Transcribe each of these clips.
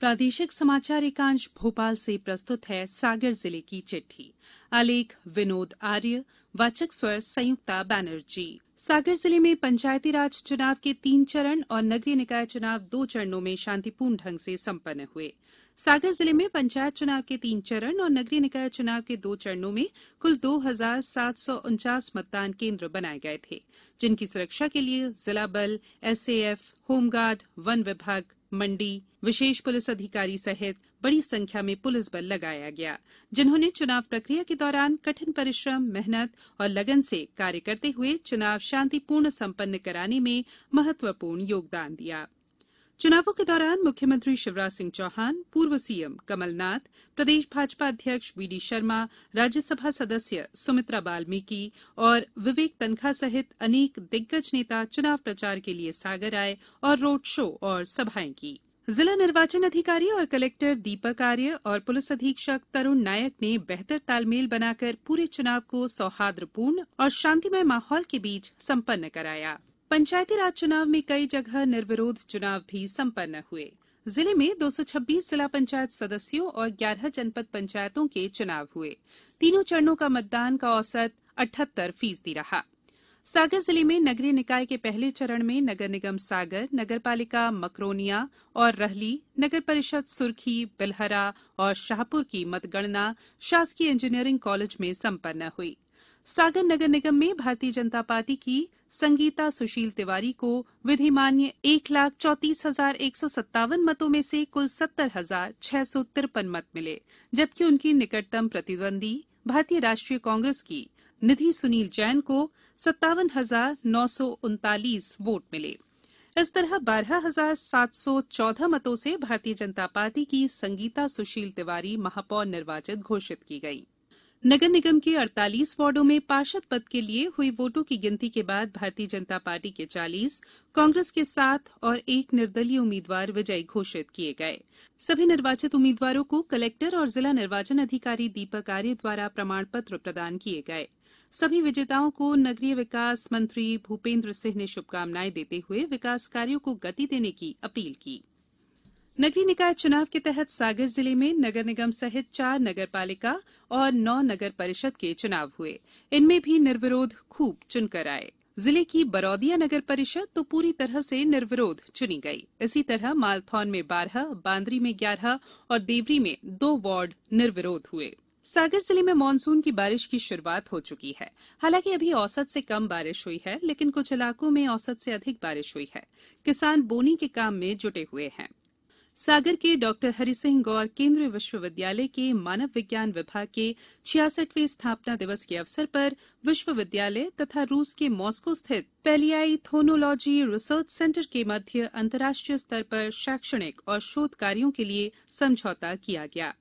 प्रादेशिक समाचार एकांश भोपाल से प्रस्तुत है सागर जिले की चिट्ठी आलेख विनोद आर्य वाचक स्वर संयुक्ता बैनर्जी सागर जिले में पंचायती राज चुनाव के तीन चरण और नगरीय निकाय चुनाव दो चरणों में शांतिपूर्ण ढंग से संपन्न हुए सागर जिले में पंचायत चुनाव के तीन चरण और नगरीय निकाय चुनाव के दो चरणों में कुल दो हजार सात सौ उनचास मतदान केंद्र बनाए गए थे जिनकी सुरक्षा के लिए जिला बल एसएएफ होमगार्ड वन विभाग मंडी विशेष पुलिस अधिकारी सहित बड़ी संख्या में पुलिस बल लगाया गया जिन्होंने चुनाव प्रक्रिया के दौरान कठिन परिश्रम मेहनत और लगन से कार्य करते हुए चुनाव शांतिपूर्ण संपन्न कराने में महत्वपूर्ण योगदान दिया चुनावों के दौरान मुख्यमंत्री शिवराज सिंह चौहान पूर्व सीएम कमलनाथ प्रदेश भाजपा अध्यक्ष डी शर्मा राज्यसभा सदस्य सुमित्रा बाल्मीकि और विवेक तनखा सहित अनेक दिग्गज नेता चुनाव प्रचार के लिए सागर आए और रोड शो और सभाएं की जिला निर्वाचन अधिकारी और कलेक्टर दीपक आर्य और पुलिस अधीक्षक तरुण नायक ने बेहतर तालमेल बनाकर पूरे चुनाव को सौहार्दपूर्ण और शांतिमय माहौल के बीच संपन्न कराया पंचायती राज चुनाव में कई जगह निर्विरोध चुनाव भी संपन्न हुए जिले में दो सौ छब्बीस जिला पंचायत सदस्यों और ग्यारह जनपद पंचायतों के चुनाव हुए तीनों चरणों का मतदान का औसत अठहत्तर फीसदी रहा सागर जिले में नगरीय निकाय के पहले चरण में नगर निगम सागर नगर पालिका मकरोनिया और रहली नगर परिषद सुरखी बिलहरा और शाहपुर की मतगणना शासकीय इंजीनियरिंग कॉलेज में संपन्न हुई सागर नगर निगम में भारतीय जनता पार्टी की संगीता सुशील तिवारी को विधिमान्य एक लाख चौतीस हजार एक सौ सत्तावन मतों में से कुल सत्तर हजार छह सौ तिरपन मत मिले जबकि उनकी निकटतम प्रतिद्वंदी भारतीय राष्ट्रीय कांग्रेस की निधि सुनील जैन को सत्तावन हजार नौ सौ उनतालीस वोट मिले इस तरह बारह हजार सात सौ चौदह मतों से भारतीय जनता पार्टी की संगीता सुशील तिवारी महापौर निर्वाचित घोषित की गयी नगर निगम के अड़तालीस वार्डो में पार्षद पद के लिए हुई वोटों की गिनती के बाद भारतीय जनता पार्टी के चालीस कांग्रेस के सात और एक निर्दलीय उम्मीदवार विजयी घोषित किये गये सभी निर्वाचित उम्मीदवारों को कलेक्टर और जिला निर्वाचन अधिकारी दीपक आर्य द्वारा प्रमाण पत्र प्रदान किये गये सभी विजेताओं को नगरीय विकास मंत्री भूपेन्द्र सिंह ने शुभकामनाएं देते हुए विकास कार्यो को गति देने की अपील की है नगरीय निकाय चुनाव के तहत सागर जिले में नगर निगम सहित चार नगर पालिका और नौ नगर परिषद के चुनाव हुए इनमें भी निर्विरोध खूब चुनकर आये जिले की बरौदिया नगर परिषद तो पूरी तरह से निर्विरोध चुनी गई इसी तरह मालथौन में बारह बांद्री में ग्यारह और देवरी में दो वार्ड निर्विरोध हुए सागर जिले में मानसून की बारिश की शुरुआत हो चुकी है हालांकि अभी औसत से कम बारिश हुई है लेकिन कुछ इलाकों में औसत से अधिक बारिश हुई है किसान बोनी के काम में जुटे हुए हैं सागर के डॉ हरिसिंह गौर केन्द्रीय विश्वविद्यालय के मानव विज्ञान विभाग के छियासठवें स्थापना दिवस के अवसर पर विश्वविद्यालय तथा रूस के मॉस्को स्थित पेलियाई थोनोलॉजी रिसर्च सेंटर के मध्य अंतर्राष्ट्रीय स्तर पर शैक्षणिक और शोध कार्यों के लिए समझौता किया गया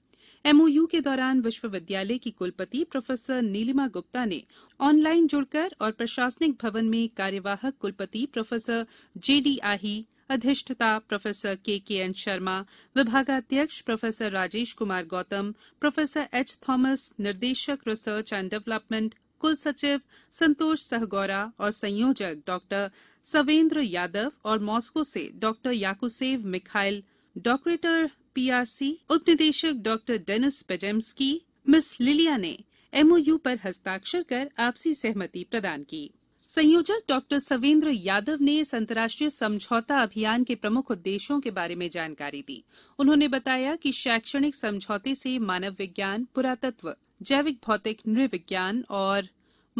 एमओयू के दौरान विश्वविद्यालय की कुलपति प्रोफेसर नीलिमा गुप्ता ने ऑनलाइन जुड़कर और प्रशासनिक भवन में कार्यवाहक कुलपति प्रोफेसर जेडी आही अधिष्ठता प्रोफेसर एन शर्मा विभागाध्यक्ष professor Rajesh Kumar Gautam professor H Thomas निर्देशक रिसर्च एंड डेवलपमेंट कुल सचिव संतोष सहगौरा और संयोजक डॉ सवेंद्र यादव और मॉस्को से डॉ याकुसेव मिखाइल डॉक्रेटर पीआरसी उपनिदेशक डॉ डेनिस पेजेम्सकी मिस लिलिया ने एमओयू पर हस्ताक्षर कर आपसी सहमति प्रदान की संयोजक डॉ सवेन्द्र यादव ने इस अंतर्राष्ट्रीय समझौता अभियान के प्रमुख उद्देश्यों के बारे में जानकारी दी उन्होंने बताया कि शैक्षणिक समझौते से मानव विज्ञान पुरातत्व जैविक भौतिक नृविज्ञान और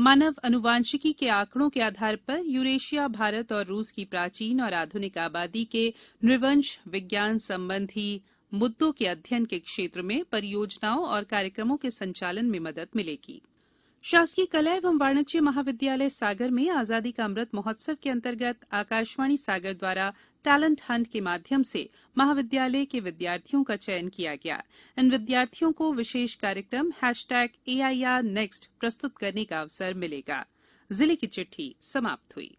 मानव अनुवांशिकी के आंकड़ों के आधार पर यूरेशिया भारत और रूस की प्राचीन और आधुनिक आबादी के नृवंश विज्ञान संबंधी मुद्दों के अध्ययन के क्षेत्र में परियोजनाओं और कार्यक्रमों के संचालन में मदद मिलेगी शासकीय कला एवं वाणिज्य महाविद्यालय सागर में आजादी का अमृत महोत्सव के अंतर्गत आकाशवाणी सागर द्वारा टैलेंट हंट के माध्यम से महाविद्यालय के विद्यार्थियों का चयन किया गया इन विद्यार्थियों को विशेष कार्यक्रम एआईआर नेक्स्ट प्रस्तुत करने का अवसर मिलेगा जिले की चिट्ठी समाप्त हुई